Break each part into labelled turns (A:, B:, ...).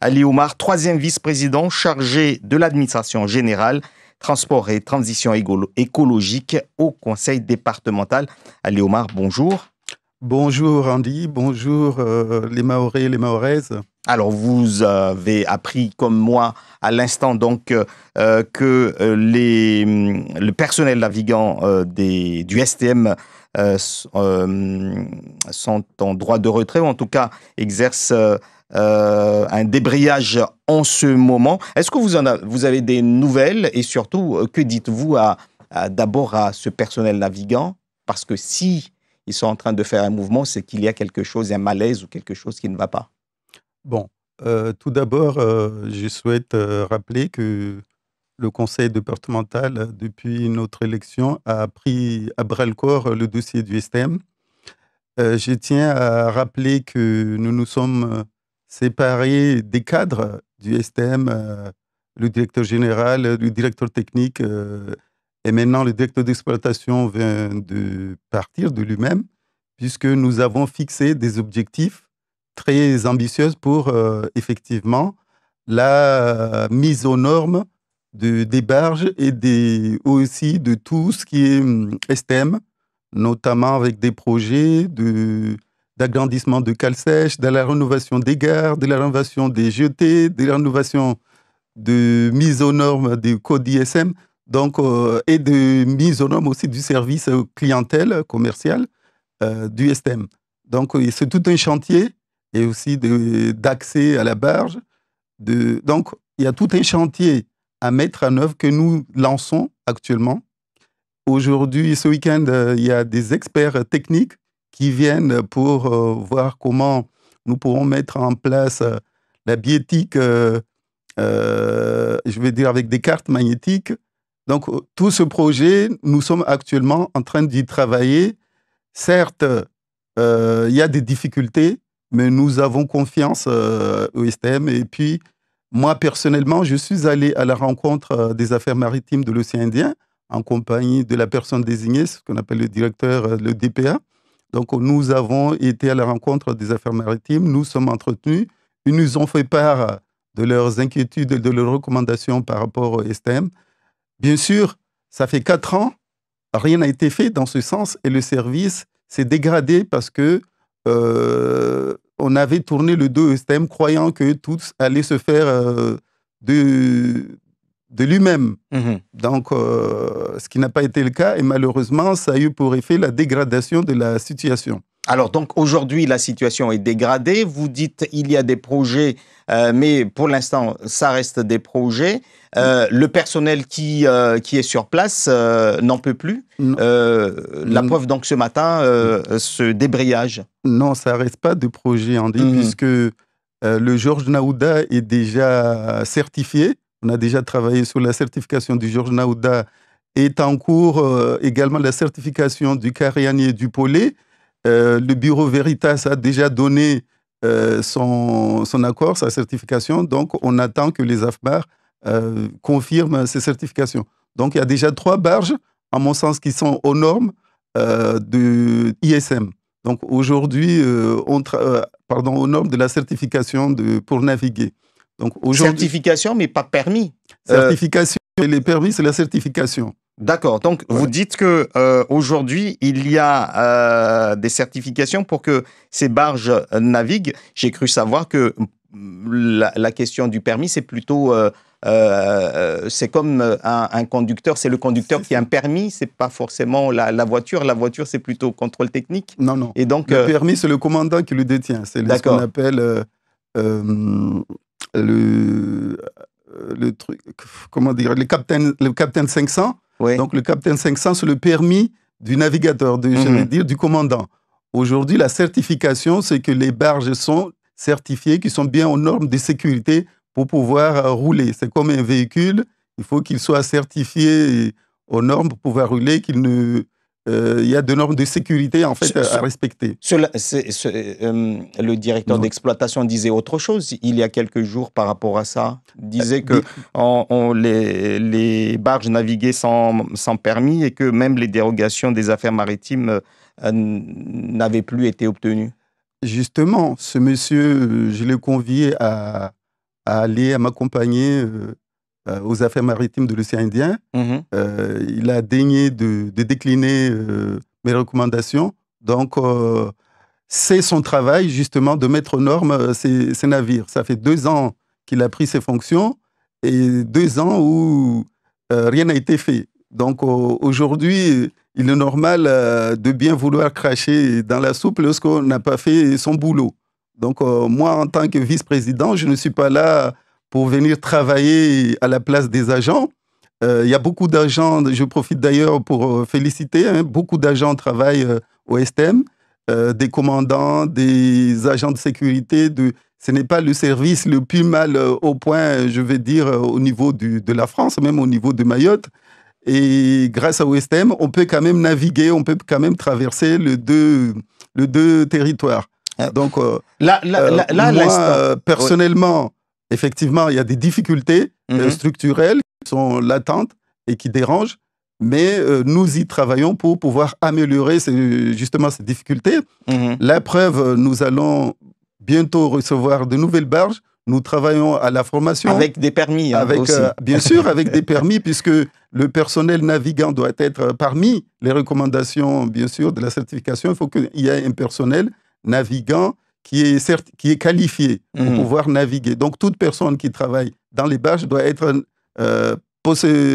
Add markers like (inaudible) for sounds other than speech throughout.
A: Ali Omar, troisième vice-président chargé de l'administration générale, transport et transition écologique au conseil départemental. Ali Omar, bonjour.
B: Bonjour Andy, bonjour euh, les Maorés et les Maoraises.
A: Alors vous avez appris comme moi à l'instant donc euh, que euh, hum, le personnel navigant du STM hum, sont en droit de retrait ou en tout cas exercent euh, un débrayage en ce moment. Est-ce que vous, avez, des nouvelles et surtout, euh, que dites-vous à, d'abord à ce personnel navigant Parce que si ils sont en train de faire un mouvement, c'est qu'il y a quelque chose, un malaise ou quelque chose qui ne va pas.
B: Bon, euh, tout d'abord, je souhaite rappeler que le conseil départemental, depuis notre élection, a pris à bras le corps le dossier du STM. E je tiens à rappeler que nous nous sommes séparer des cadres du STM, euh, le directeur général, euh, le directeur technique, euh, et maintenant le directeur d'exploitation vient de partir de lui-même, puisque nous avons fixé des objectifs très ambitieux pour effectivement la mise aux normes des barges et des, aussi de tout ce qui est STM, hum, notamment avec des projets de d'agrandissement de cales sèches, de la rénovation des gares, de la rénovation des jetés, de la rénovation de mise aux normes du code ISM, donc, euh, et de mise aux normes aussi du service clientèle commercial euh, du STM. Donc, euh, c'est tout un chantier et aussi d'accès à la barge. De, donc, il y a tout un chantier à mettre en œuvre que nous lançons actuellement. Aujourd'hui, ce week-end, il y a des experts techniques qui viennent pour euh, voir comment nous pourrons mettre en place euh, la biétique, euh, je vais dire avec des cartes magnétiques. Donc tout ce projet, nous sommes actuellement en train d'y travailler. Certes, il y a des difficultés, mais nous avons confiance au STM. Et puis, moi personnellement, je suis allé à la rencontre des affaires maritimes de l'océan Indien en compagnie de la personne désignée, ce qu'on appelle le directeur, le DPA. Donc nous avons été à la rencontre des affaires maritimes, nous sommes entretenus, ils nous ont fait part de leurs inquiétudes et de leurs recommandations par rapport au STM. Bien sûr, ça fait quatre ans, rien n'a été fait dans ce sens et le service s'est dégradé parce que euh, on avait tourné le dos au STM croyant que tout allait se faire euh, de, de lui-même. Mm-hmm. Donc,
A: euh, ce
B: qui n'a pas été le cas, et malheureusement, ça a eu pour effet la dégradation de la situation.
A: Alors, donc aujourd'hui, la situation est dégradée. Vous dites il y a des projets, euh, mais pour l'instant, ça reste des projets. Euh, le personnel qui, qui est sur place n'en peut plus. la preuve, donc, ce matin, ce débrayage.
B: Non, ça reste pas de projet, Andy, mm-hmm. puisque le Georges Naouda est déjà certifié. On a déjà travaillé sur la certification du Georges Naouda est en cours euh, également la certification du Cariani et du Polé. Euh, le bureau Veritas a déjà donné euh, son, son, accord, sa certification. Donc, on attend que les AFBAR confirment ces certifications. Donc, il y a déjà trois barges, à mon sens, qui sont aux normes de ISM. Donc, aujourd'hui, on pardon, aux normes de la certification pour naviguer.
A: Donc aujourd'hui, certification, mais pas permis. Euh,
B: certification. et les permis, c'est la certification.
A: D'accord. Donc vous dites que euh, aujourd'hui il y a euh, des certifications pour que ces barges naviguent. J'ai cru savoir que mm, la, question du permis, c'est plutôt c'est comme un, conducteur, c'est le conducteur qui a un permis, c'est pas forcément la, voiture. La voiture, c'est plutôt contrôle technique. Non, non. Et donc, le permis, c'est le
B: commandant qui le détient. C'est ce qu'on appelle le, euh, le truc, comment dire, le Captain, le Captain 500. Donc le Captain 500, c'est le permis du navigateur, de, mhm. dire, du commandant. Aujourd'hui, la certification, c'est que les barges sont certifiées, qui sont bien aux normes de sécurité pour pouvoir euh, rouler. C'est comme un véhicule, il faut qu'il soit certifié aux normes pour pouvoir rouler, qu'il ne euh, il y a des normes de sécurité en fait à
A: respecter. Euh, euh, le directeur d'exploitation disait autre chose il y a quelques jours par rapport à ça. Disait que on, les, les, barges naviguaient sans, permis et que même les dérogations des affaires maritimes n'avaient plus été obtenues.
B: Justement, ce monsieur, je l'ai convié à, à aller m'accompagner euh, aux affaires maritimes de l'océan Indien. Mhm. Euh, il a daigné de, décliner euh, mes recommandations. Donc, c'est son travail, justement, de mettre aux normes ces, navires. Ça fait deux ans qu'il a pris ses fonctions et deux ans où rien n'a été fait. Donc, aujourd'hui, il est normal de bien vouloir cracher dans la soupe lorsqu'on n'a pas fait son boulot. Donc, moi, en tant que vice-président, je ne suis pas là pour venir travailler à la place des agents. Euh, il y a beaucoup d'agents, je profite d'ailleurs pour euh, féliciter, hein, beaucoup d'agents travaillent euh, au STM, des commandants, des agents de sécurité. De... Ce n'est pas le service le plus mal au point, je vais dire, au niveau de la France, même au niveau de Mayotte. Et grâce au STM, on peut quand même naviguer, on peut quand même traverser le deux, le deux territoires. Ah. Donc, moi, personnellement, effectivement, il y a des difficultés euh, mhm. structurelles qui sont latentes et qui dérangent, mais euh, nous y travaillons pour pouvoir améliorer justement ces difficultés. Mhm. La preuve, nous allons bientôt recevoir de nouvelles barges. Nous travaillons à la formation. Avec des permis. Hein, aussi. Euh, bien sûr, avec des (laughs) permis, puisque le personnel navigant doit être parmi les recommandations, bien sûr, de la certification. Il faut qu'il y ait un personnel navigant qui est, qualifié qui est qualifié pour mhm. pouvoir naviguer. Donc toute personne qui travaille dans les barges doit, être, euh,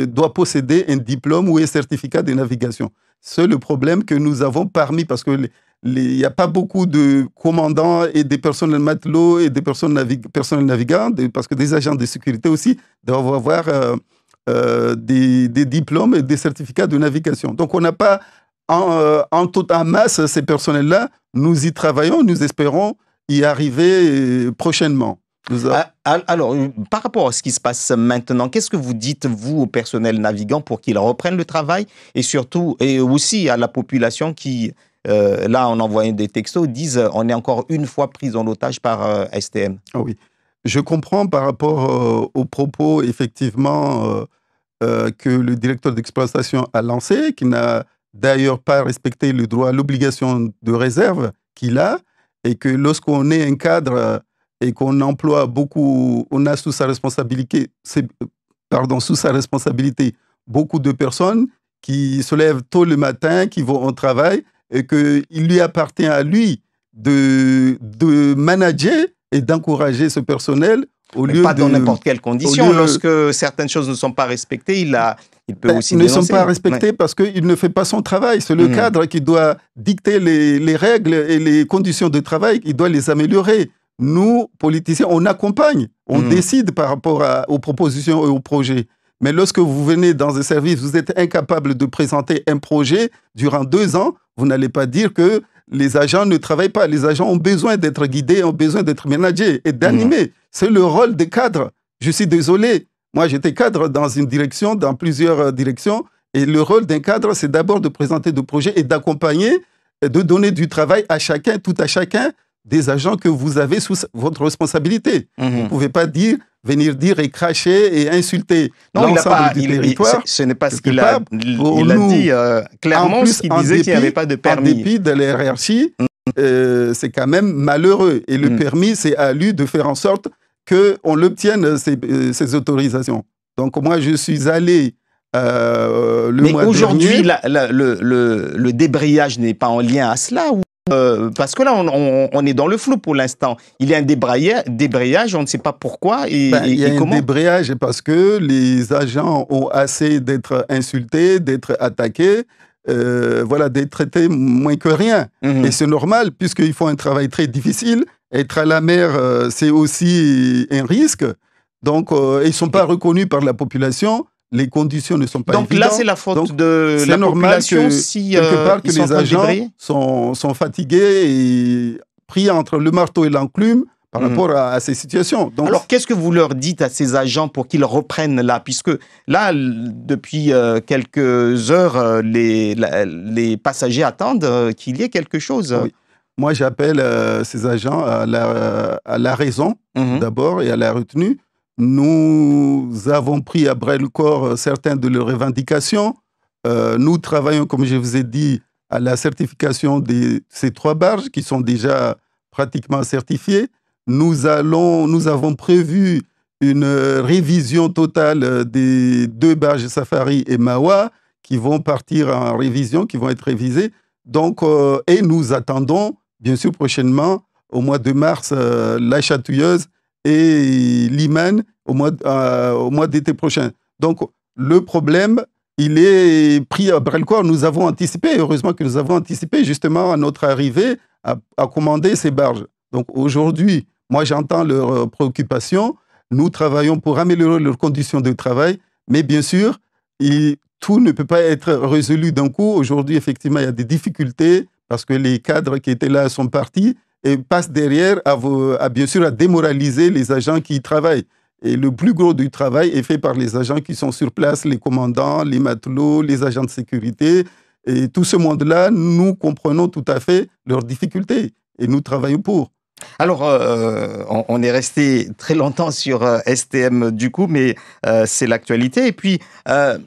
B: doit posséder un diplôme ou un certificat de navigation. C'est le problème que nous avons parmi, parce que il n'y a pas beaucoup de commandants et des personnels matelots et des personnes personnels navigants, parce que des agents de sécurité aussi doivent avoir euh, euh, des, diplômes et des certificats de navigation. Donc on n'a pas en, en, en masse ces personnels-là nous y travaillons, nous espérons y arriver euh, prochainement. Ah,
A: alors, euh, par rapport à ce qui se passe maintenant, qu'est-ce que vous dites, vous, au personnel navigant pour qu'il reprenne le travail et surtout, et aussi à la population qui, euh, là, en envoyant des textos, disent on est encore une fois pris en otage par STM ah Oui. Je comprends
B: par rapport aux propos, effectivement, que le directeur d'exploitation a lancé, qui n'a d'ailleurs pas respecter le droit l'obligation de réserve qu'il a, et que lorsqu'on est un cadre euh, et qu'on emploie beaucoup, on a sous sa responsabilité, pardon, sous sa responsabilité beaucoup de personnes qui se lèvent tôt le matin, qui vont au travail, et qu'il lui appartient à lui de, de manager et d'encourager ce personnel
A: pas dans n'importe quelle condition. Lorsque certaines choses ne sont pas respectées, il, a... il peut ben, aussi. Ils ne sont pas respectées
B: parce qu'il ne fait pas son travail. C'est le mm. cadre qui doit dicter les, règles et les conditions de travail. Il doit les améliorer. Nous, politiciens, on accompagne, on mm. décide par rapport aux propositions et aux projets. Mais lorsque vous venez dans un service, vous êtes incapable de présenter un projet durant deux ans, vous n'allez pas dire que les agents ne travaillent pas. Les agents ont besoin d'être guidés, ont besoin d'être ménagés et d'animer. Mhm. C'est le rôle des cadres. Je suis désolé. Moi, j'étais cadre dans une direction, dans plusieurs euh, directions. Et le rôle d'un cadre, c'est d'abord de présenter des projets et d'accompagner, de donner du travail à chacun, tout à chacun, des agents que vous avez sous votre responsabilité. Vous ne mhm. pouvez pas dire, venir dire et cracher et insulter l'ensemble du territoire. ce n'est pas ce qu'il a, il a dit euh, clairement, ce qu'il disait qu'il n'y avait pas de permis. En dépit de l'hierarchie, euh, c'est quand même malheureux. Et le mm. permis, c'est à lui de faire en sorte qu'on l'obtienne, euh, ces, autorisations. Donc moi, je suis allé euh,
A: le Mais aujourd'hui, le, le, débrayage n'est pas en lien à cela euh, parce que là, on, est dans le flou pour l'instant. Il y a un débrayage, on ne sait pas pourquoi et, ben, il y a un
B: débrayage parce que les agents ont assez d'être insultés, d'être attaqués. Euh, voilà, d'être traités moins que rien. Mhm. Et c'est normal, puisqu'ils font un travail très difficile. Être à la mer, euh, c'est aussi un risque. Donc, ils ne sont pas reconnus par la population les conditions ne sont pas Donc là, c'est
A: la faute de la population que, si euh, quelque part, que les agents
B: sont, fatigués
A: et pris entre le marteau et l'enclume par hmm. rapport à, ces situations. Donc, Alors qu'est-ce que vous leur dites à ces agents pour qu'ils reprennent là Puisque là, depuis euh, quelques heures, euh, les, les passagers attendent qu'il y ait quelque chose.
B: Moi, j'appelle ces agents à la, raison mhm. d'abord et à la retenue nous avons pris à bras le corps euh, certaines de leurs revendications. Euh, nous travaillons, comme je vous ai dit, à la certification de ces trois barges qui sont déjà pratiquement certifiées. Nous, allons, nous avons prévu une euh, révision totale des deux barges Safari et Mawa qui vont partir en révision, qui vont être révisées. Donc, et nous attendons, bien sûr, prochainement, au mois de mars, la chatouilleuse et Liman euh, au mois, d'été prochain. Donc, le problème, il est pris à bras le corps. Nous avons anticipé, heureusement que nous avons anticipé justement à notre arrivée à, commander ces barges. Donc, aujourd'hui, moi, j'entends leurs euh, préoccupations. Nous travaillons pour améliorer leurs conditions de travail, mais bien sûr, tout ne peut pas être résolu d'un coup. Aujourd'hui, effectivement, il y a des difficultés parce que les cadres qui étaient là sont partis, et passe derrière à, à, bien sûr à démoraliser les agents qui y travaillent. Et le plus gros du travail est fait par les agents qui sont sur place, les commandants, les matelots, les agents de sécurité. Et tout ce monde-là, nous comprenons tout à fait leurs
A: difficultés et nous travaillons pour. Alors, euh, on, est resté très longtemps sur euh, STM du coup, mais euh, c'est l'actualité. Et puis,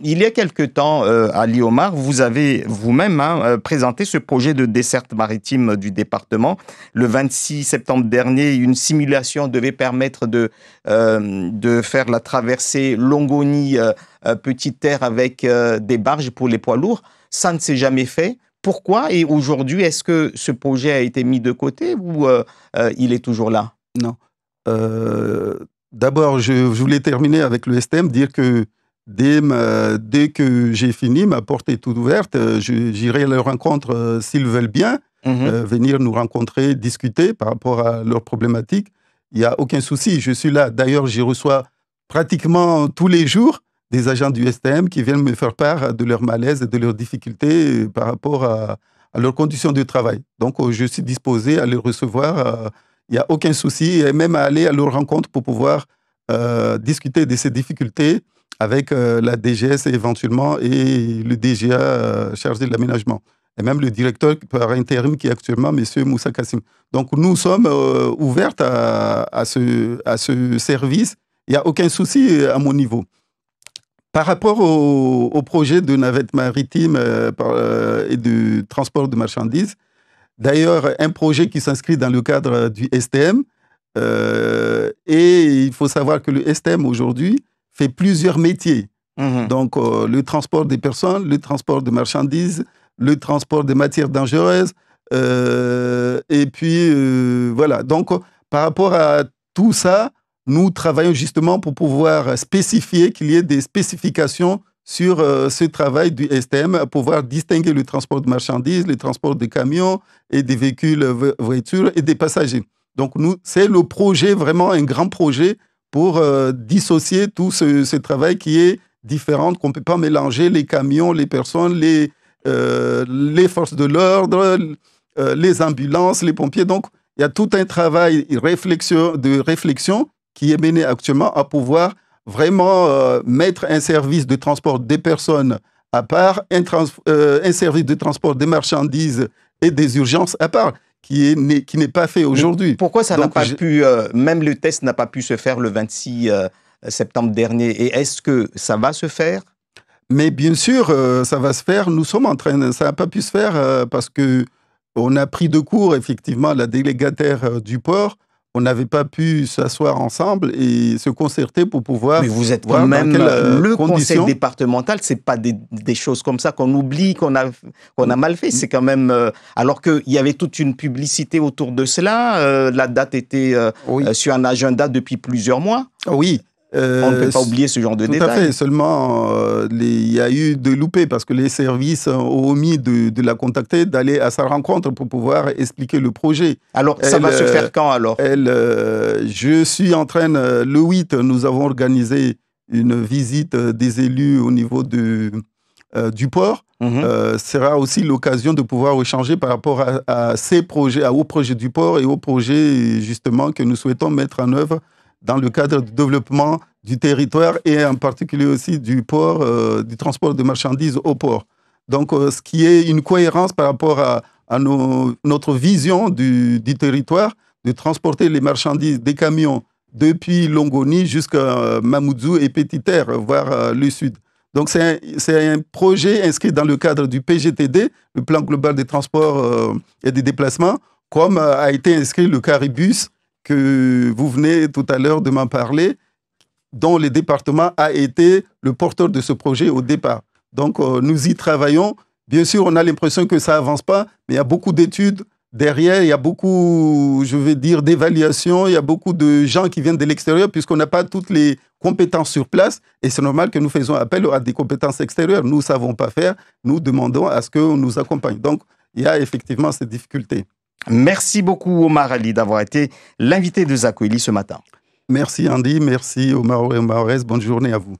A: il y a quelque temps, à Liomar, vous avez vous-même hein, présenté ce projet de desserte maritime du département. Le 26 septembre dernier, une simulation devait permettre de, de faire la traversée Longoni, petite terre, avec des barges pour les poids lourds. Ça ne s'est jamais fait. Pourquoi Et aujourd'hui, est-ce que ce projet a été mis de côté ou euh, euh, il est toujours là Non. Euh,
B: d'abord, je, voulais terminer avec le STM, e dire que dès, dès que j'ai fini, ma porte est toute ouverte. J'irai à leur rencontre s'ils veulent bien, mmh venir nous rencontrer, discuter par rapport à leurs problématiques. Il n'y a aucun souci, je suis là. D'ailleurs, j'y reçois pratiquement tous les jours des agents du STM qui viennent me faire part de leur malaise et de leurs difficultés euh, par rapport à, leurs conditions de travail. Donc, euh, je suis disposé à les recevoir. Il euh, n'y a aucun souci et même à aller à leur rencontre pour pouvoir discuter de ces difficultés avec la DGS éventuellement et le DGA chargé de l'aménagement. Et même le directeur par intérim qui est actuellement M. Moussa Kassim. Donc nous sommes ouverts à, ce, à ce service. Il n'y a aucun souci à mon niveau. Par rapport au, projet de navette maritime euh, euh, et du transport de marchandises, d'ailleurs, un projet qui s'inscrit dans le cadre du STM, euh, et il faut savoir que le STM aujourd'hui fait plusieurs métiers. Mm-hmm. Donc, le transport des personnes, le transport de marchandises, le transport des matières dangereuses, et puis voilà. Donc, par rapport à tout ça, nous travaillons justement pour pouvoir spécifier qu'il y ait des spécifications sur euh, ce travail du STM, pour pouvoir distinguer le transport de marchandises, le transport de camions et des véhicules, voitures et des passagers. Donc, nous, c'est le projet, vraiment un grand projet pour euh, dissocier tout ce, travail qui est différent, qu'on ne peut pas mélanger les camions, les personnes, les, euh, les forces de l'ordre, les ambulances, les pompiers. Donc, il y a tout un travail réflexion, de réflexion qui est menée actuellement à pouvoir vraiment euh, mettre un service de transport des personnes à part, euh, un, service de transport des marchandises et des urgences à part,
A: qui n'est qui n'est pas fait aujourd'hui. Pourquoi ça n'a pas pu, euh, même le test n'a pas pu se faire le 26 septembre dernier Et est-ce que ça va se faire Mais bien sûr,
B: ça va se faire. Nous sommes en train, ça n'a pas pu se faire parce que on a pris de court effectivement la délégataire du port on n'avait pas pu s'asseoir ensemble et se concerter pour pouvoir. Mais vous êtes quand même euh, le conseil
A: départemental, c'est pas des, choses comme ça qu'on oublie, qu'on a qu'on a mal fait. C'est quand même euh, alors alors qu'il y avait toute une publicité autour de cela. Euh, la date était sur un agenda depuis plusieurs mois. Oui. Euh, on ne peut pas oublier ce genre de détails. Tout à fait.
B: Seulement, euh, il y a eu de loupés parce que les services ont omis de, la contacter, d'aller à sa rencontre pour pouvoir expliquer le projet. Alors, ça va se euh, faire quand alors Je suis en train, le 8, nous avons organisé une visite des élus au niveau de, du port. Ce mhm. sera aussi l'occasion de pouvoir échanger par rapport à, ces projets, à, projets projet du port et au projet justement que nous souhaitons mettre en œuvre dans le cadre du développement du territoire et en particulier aussi du port, euh, du transport de marchandises au port. Donc, euh, ce qui est une cohérence par rapport à, notre vision du, territoire, de transporter les marchandises des camions depuis Longoni jusqu'à euh, Mamoudzou et Petit terre voire le sud. Donc, c'est un, projet inscrit dans le cadre du PGTD, le plan global des transports et des déplacements, comme a été inscrit le Caribus que vous venez tout à l'heure de m'en parler, dont le département a été le porteur de ce projet au départ. Donc euh, nous y travaillons. Bien sûr, on a l'impression que ça avance pas, mais il y a beaucoup d'études derrière, il y a beaucoup, je vais dire, d'évaluations, il y a beaucoup de gens qui viennent de l'extérieur puisqu'on n'a pas toutes les compétences sur place et c'est normal que nous faisons appel à des compétences extérieures. Nous ne savons pas faire, nous demandons à ce qu'on nous accompagne. Donc, il y a effectivement ces difficultés.
A: Merci beaucoup Omar Ali d'avoir été l'invité de Zakouli ce matin.
B: Merci Andy, merci Omar Omarès, bonne journée à vous.